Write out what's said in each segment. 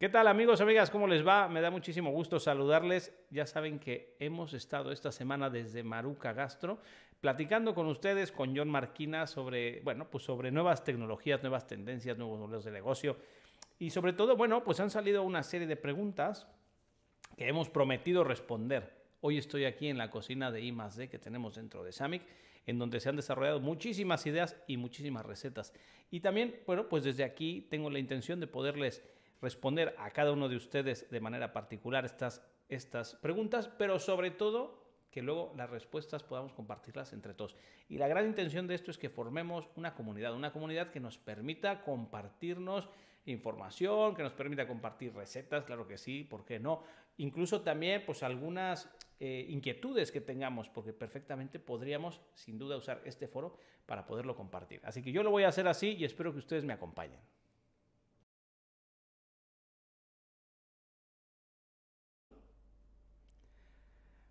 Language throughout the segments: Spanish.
¿Qué tal amigos, amigas? ¿Cómo les va? Me da muchísimo gusto saludarles. Ya saben que hemos estado esta semana desde Maruca Gastro platicando con ustedes, con John Marquina, sobre, bueno, pues sobre nuevas tecnologías, nuevas tendencias, nuevos modelos de negocio. Y sobre todo, bueno, pues han salido una serie de preguntas que hemos prometido responder. Hoy estoy aquí en la cocina de I D que tenemos dentro de Samic en donde se han desarrollado muchísimas ideas y muchísimas recetas. Y también, bueno, pues desde aquí tengo la intención de poderles responder a cada uno de ustedes de manera particular estas, estas preguntas, pero sobre todo que luego las respuestas podamos compartirlas entre todos. Y la gran intención de esto es que formemos una comunidad, una comunidad que nos permita compartirnos información, que nos permita compartir recetas, claro que sí, ¿por qué no? Incluso también pues algunas eh, inquietudes que tengamos, porque perfectamente podríamos sin duda usar este foro para poderlo compartir. Así que yo lo voy a hacer así y espero que ustedes me acompañen.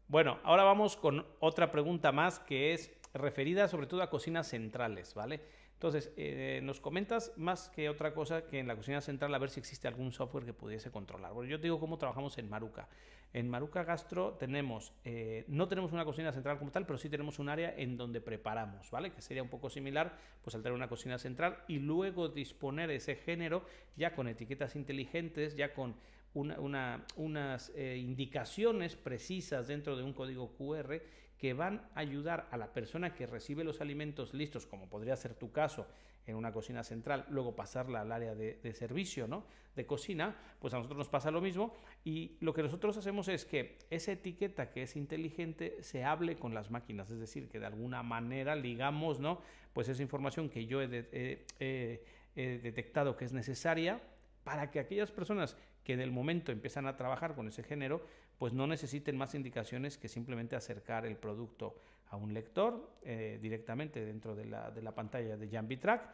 Bueno, ahora vamos con otra pregunta más que es referida sobre todo a cocinas centrales, ¿vale? Entonces, eh, nos comentas más que otra cosa que en la cocina central a ver si existe algún software que pudiese controlar. Bueno, yo te digo cómo trabajamos en Maruca. En Maruca Gastro tenemos, eh, no tenemos una cocina central como tal, pero sí tenemos un área en donde preparamos, ¿vale? Que sería un poco similar, pues al tener una cocina central y luego disponer ese género ya con etiquetas inteligentes, ya con unas eh, indicaciones precisas dentro de un código QR que van a ayudar a la persona que recibe los alimentos listos, como podría ser tu caso en una cocina central, luego pasarla al área de, servicio, De cocina, pues a nosotros nos pasa lo mismo y lo que nosotros hacemos es que esa etiqueta que es inteligente se hable con las máquinas, es decir, que de alguna manera ligamos, ¿no? Pues esa información que yo he detectado que es necesaria para que aquellas personas que en el momento empiezan a trabajar con ese género, pues no necesiten más indicaciones que simplemente acercar el producto a un lector eh, directamente dentro de la, pantalla de JambiTrack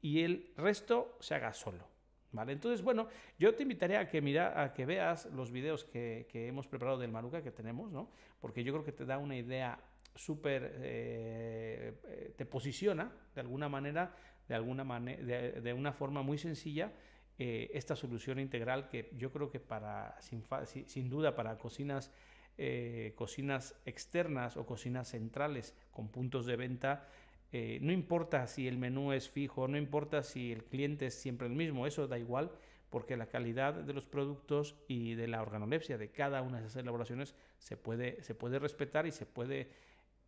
y el resto se haga solo. ¿Vale? Entonces, bueno, yo te invitaría a que, mira, a que veas los videos que, hemos preparado del Maruca que tenemos, ¿no? Porque yo creo que te da una idea súper, eh, eh, te posiciona de alguna manera, de, alguna de una forma muy sencilla eh, esta solución integral que yo creo que para, sin, duda, para cocinas, eh, cocinas externas o cocinas centrales con puntos de venta, eh, no importa si el menú es fijo, no importa si el cliente es siempre el mismo, eso da igual, porque la calidad de los productos y de la organolepsia de cada una de esas elaboraciones se puede, se puede respetar y se puede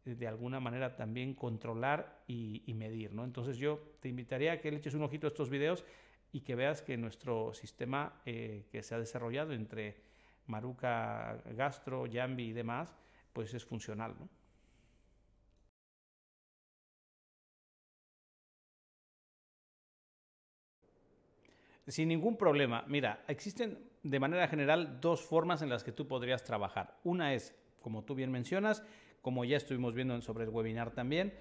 de alguna manera también controlar y, medir. ¿no? Entonces yo te invitaría a que le eches un ojito a estos videos y que veas que nuestro sistema eh, que se ha desarrollado entre Maruca, Gastro, Yambi y demás, pues es funcional. Sin ningún problema. Mira, existen de manera general dos formas en las que tú podrías trabajar. Una es, como tú bien mencionas, como ya estuvimos viendo sobre el webinar también,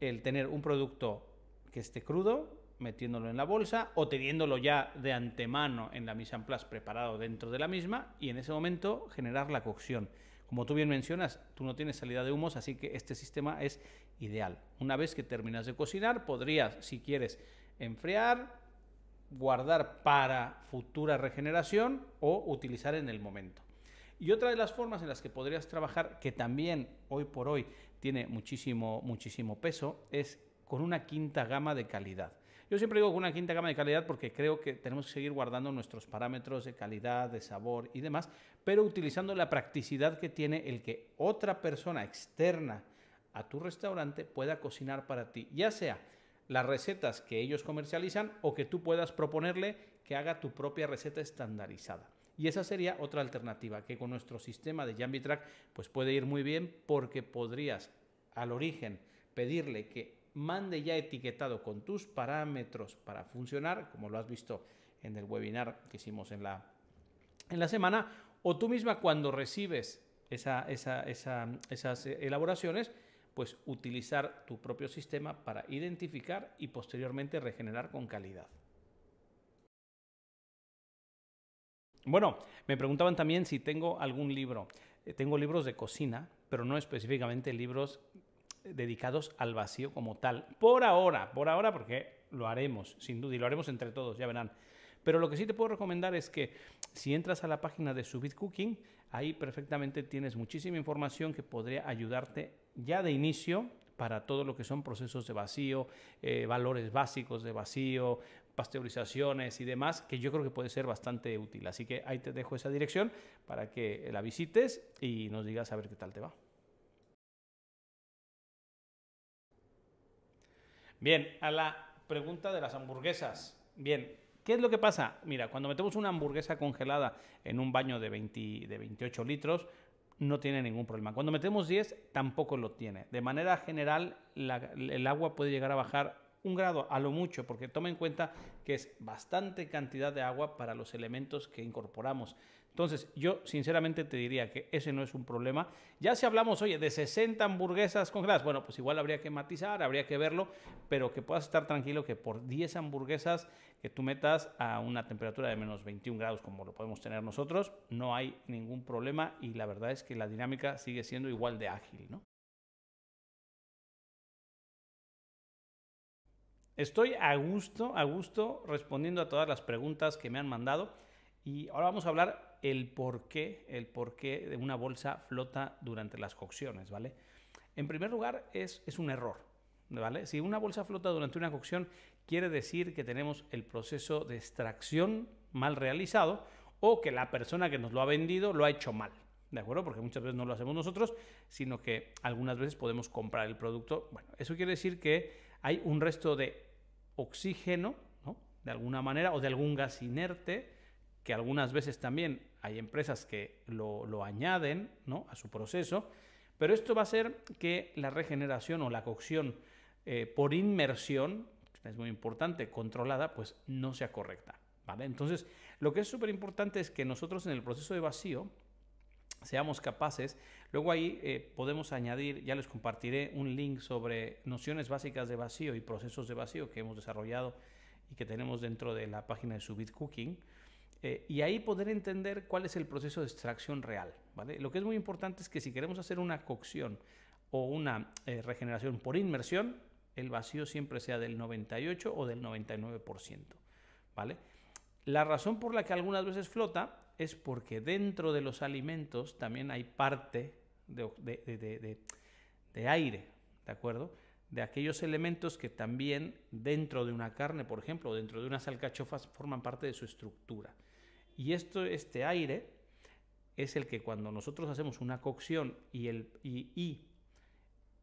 el tener un producto que esté crudo, metiéndolo en la bolsa o teniéndolo ya de antemano en la mise en place preparado dentro de la misma y en ese momento generar la cocción. Como tú bien mencionas, tú no tienes salida de humos, así que este sistema es ideal. Una vez que terminas de cocinar, podrías, si quieres, enfriar, guardar para futura regeneración o utilizar en el momento. Y otra de las formas en las que podrías trabajar, que también hoy por hoy tiene muchísimo, muchísimo peso, es con una quinta gama de calidad. Yo siempre digo una quinta gama de calidad porque creo que tenemos que seguir guardando nuestros parámetros de calidad, de sabor y demás, pero utilizando la practicidad que tiene el que otra persona externa a tu restaurante pueda cocinar para ti, ya sea las recetas que ellos comercializan o que tú puedas proponerle que haga tu propia receta estandarizada. Y esa sería otra alternativa que con nuestro sistema de Jambitrack pues puede ir muy bien porque podrías al origen pedirle que mande ya etiquetado con tus parámetros para funcionar, como lo has visto en el webinar que hicimos en la, en la semana, o tú misma cuando recibes esas elaboraciones, pues utilizar tu propio sistema para identificar y posteriormente regenerar con calidad. Bueno, me preguntaban también si tengo algún libro. Eh, tengo libros de cocina, pero no específicamente libros dedicados al vacío como tal. Por ahora, por ahora, porque lo haremos, sin duda, y lo haremos entre todos, ya verán. Pero lo que sí te puedo recomendar es que si entras a la página de Subit Cooking, ahí perfectamente tienes muchísima información que podría ayudarte ya de inicio para todo lo que son procesos de vacío, eh, valores básicos de vacío, pasteurizaciones y demás, que yo creo que puede ser bastante útil. Así que ahí te dejo esa dirección para que la visites y nos digas a ver qué tal te va. Bien, a la pregunta de las hamburguesas. Bien, ¿qué es lo que pasa? Mira, cuando metemos una hamburguesa congelada en un baño de, 20, de 28 litros, no tiene ningún problema. Cuando metemos 10, tampoco lo tiene. De manera general, el agua puede llegar a bajar un grado a lo mucho, porque toma en cuenta que es bastante cantidad de agua para los elementos que incorporamos. Entonces, yo sinceramente te diría que ese no es un problema. Ya si hablamos, oye, de 60 hamburguesas congeladas, bueno, pues igual habría que matizar, habría que verlo, pero que puedas estar tranquilo que por 10 hamburguesas que tú metas a una temperatura de menos 21 grados, como lo podemos tener nosotros, no hay ningún problema y la verdad es que la dinámica sigue siendo igual de ágil, ¿no? Estoy a gusto, a gusto respondiendo a todas las preguntas que me han mandado y ahora vamos a hablar el por qué, el por qué de una bolsa flota durante las cocciones, ¿vale? En primer lugar, es, es un error, ¿vale? Si una bolsa flota durante una cocción, quiere decir que tenemos el proceso de extracción mal realizado o que la persona que nos lo ha vendido lo ha hecho mal, ¿de acuerdo? Porque muchas veces no lo hacemos nosotros, sino que algunas veces podemos comprar el producto. Bueno, eso quiere decir que hay un resto de oxígeno, de alguna manera, o de algún gas inerte, que algunas veces también hay empresas que lo, añaden a su proceso, pero esto va a hacer que la regeneración o la cocción eh, por inmersión, es muy importante, controlada, pues no sea correcta. Entonces, lo que es súper importante es que nosotros en el proceso de vacío seamos capaces. Luego ahí eh, podemos añadir, ya les compartiré un link sobre nociones básicas de vacío y procesos de vacío que hemos desarrollado y que tenemos dentro de la página de Subit Cooking. Eh, y ahí poder entender cuál es el proceso de extracción real. ¿vale? Lo que es muy importante es que si queremos hacer una cocción o una eh, regeneración por inmersión, el vacío siempre sea del 98 o del 99%. ¿vale? La razón por la que algunas veces flota es porque dentro de los alimentos también hay parte de, aire, ¿de acuerdo? De aquellos elementos que también dentro de una carne, por ejemplo, o dentro de unas alcachofas, forman parte de su estructura. Y esto, este aire es el que cuando nosotros hacemos una cocción y el, y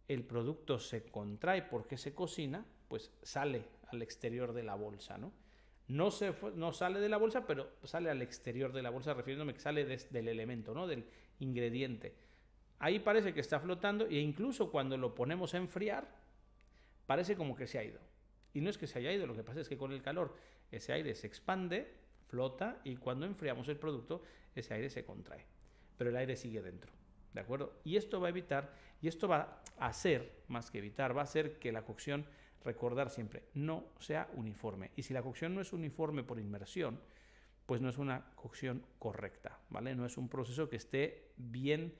el producto se contrae porque se cocina, pues sale al exterior de la bolsa, ¿no? no, se no sale de la bolsa, pero sale al exterior de la bolsa, refiriéndome que sale del elemento, ¿no? del ingrediente. Ahí parece que está flotando e incluso cuando lo ponemos a enfriar, parece como que se ha ido. Y no es que se haya ido, lo que pasa es que con el calor ese aire se expande, flota y cuando enfriamos el producto, ese aire se contrae. Pero el aire sigue dentro. ¿De acuerdo? Y esto va a evitar, y esto va a hacer, más que evitar, va a hacer que la cocción recordar siempre, no sea uniforme. Y si la cocción no es uniforme por inmersión, pues no es una cocción correcta, ¿vale? No es un proceso que esté bien,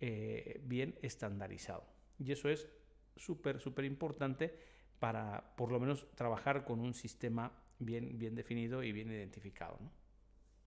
eh, bien estandarizado. Y eso es súper, súper importante para por lo menos trabajar con un sistema bien, bien definido y bien identificado. ¿no?